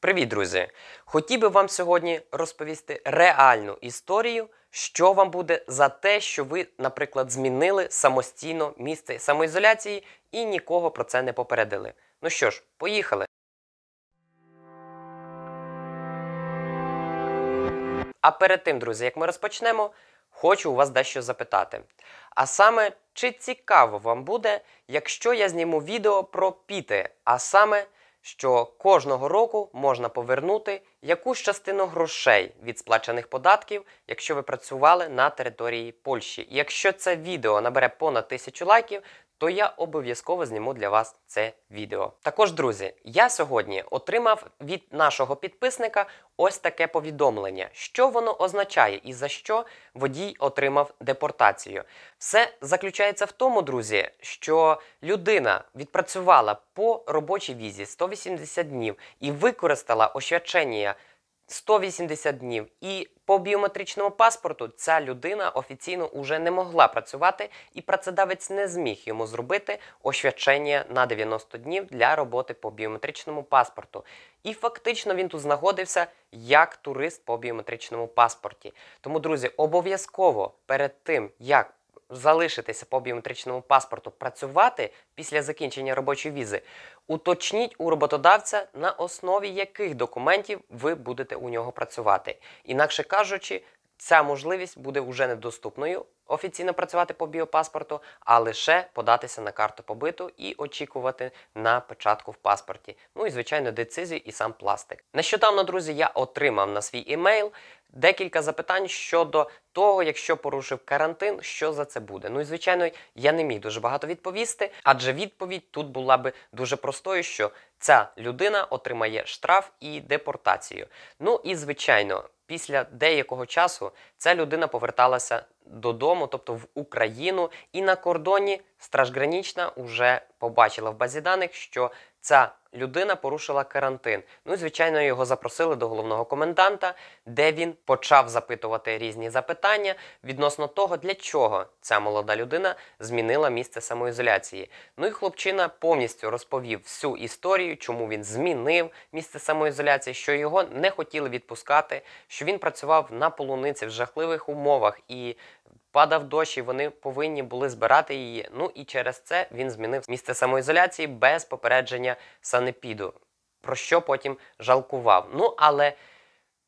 Привіт, друзі! Хотів би вам сьогодні розповісти реальну історію, що вам буде за те, що ви, наприклад, змінили самостійно місце самоізоляції і нікого про це не попередили. Ну що ж, поїхали! А перед тим, друзі, як ми розпочнемо, хочу у вас дещо запитати. А саме, чи цікаво вам буде, якщо я зніму відео про піти, а саме що кожного року можна повернути якусь частину грошей від сплачених податків, якщо ви працювали на території Польщі. І якщо це відео набере понад тисячу лайків, то я обов'язково зніму для вас це відео. Також, друзі, я сьогодні отримав від нашого підписника ось таке повідомлення, що воно означає і за що водій отримав депортацію. Все заключається в тому, друзі, що людина відпрацювала по робочій візі 180 днів і використала освячення 180 днів. І по біометричному паспорту ця людина офіційно уже не могла працювати, і працедавець не зміг йому зробити освячення на 90 днів для роботи по біометричному паспорту. І фактично він тут знаходився як турист по біометричному паспорті. Тому, друзі, обов'язково перед тим, як залишитися по біометричному паспорту працювати після закінчення робочої візи, уточніть у роботодавця, на основі яких документів ви будете у нього працювати. Інакше кажучи, ця можливість буде уже недоступною офіційно працювати по біопаспорту, а лише податися на карту побиту і очікувати на початку в паспорті. Ну і звичайно, децизію і сам пластик. Нещодавно, друзі, я отримав на свій емейл декілька запитань щодо того, якщо порушив карантин, що за це буде. Ну і звичайно, я не міг дуже багато відповісти, адже відповідь тут була би дуже простою, що ця людина отримає штраф і депортацію. Ну і звичайно, після деякого часу ця людина поверталася додому, тобто в Україну, і на кордоні стражгранічна вже побачила в базі даних, що ця людина порушила карантин. Ну і звичайно, його запросили до головного коменданта, де він почав запитувати різні запитання відносно того, для чого ця молода людина змінила місце самоізоляції. Ну і хлопчина повністю розповів всю історію, чому він змінив місце самоізоляції, що його не хотіли відпускати, що він працював на полуниці в жахливих умовах і падав дощ, і вони повинні були збирати її. Ну і через це він змінив місце самоізоляції без попередження санепіду, про що потім жалкував. Ну але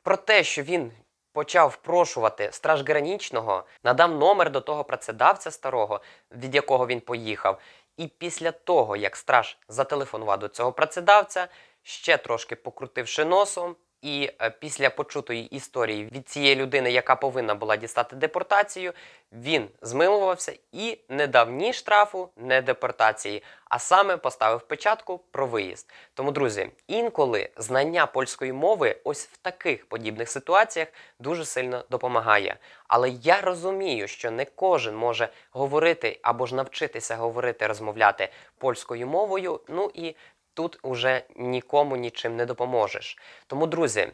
про те, що він. Почав впрошувати стражгранічного, надав номер до того працедавця старого, від якого він поїхав. І після того, як страж зателефонував до цього працедавця, ще трошки покрутивши носом, і е, після почутої історії від цієї людини, яка повинна була дістати депортацію, він змилувався і не дав ні штрафу, не депортації, а саме поставив печатку про виїзд. Тому, друзі, інколи знання польської мови ось в таких подібних ситуаціях дуже сильно допомагає. Але я розумію, що не кожен може говорити або ж навчитися говорити, розмовляти польською мовою. Ну і Тут уже нікому нічим не допоможеш. Тому, друзі,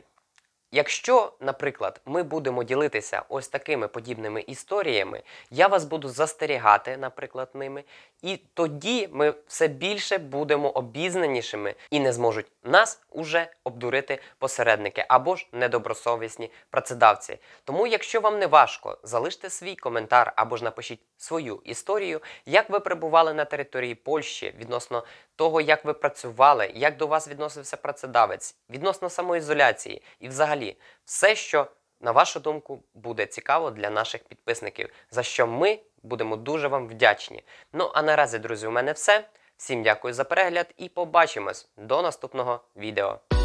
Якщо, наприклад, ми будемо ділитися ось такими подібними історіями, я вас буду застерігати, наприклад, ними, і тоді ми все більше будемо обізнанішими і не зможуть нас уже обдурити посередники або ж недобросовісні працедавці. Тому, якщо вам не важко, залиште свій коментар або ж напишіть свою історію, як ви перебували на території Польщі відносно того, як ви працювали, як до вас відносився працедавець, відносно самоізоляції і взагалі взагалі все, що, на вашу думку, буде цікаво для наших підписників, за що ми будемо дуже вам вдячні. Ну а наразі, друзі, у мене все. Всім дякую за перегляд і побачимось до наступного відео.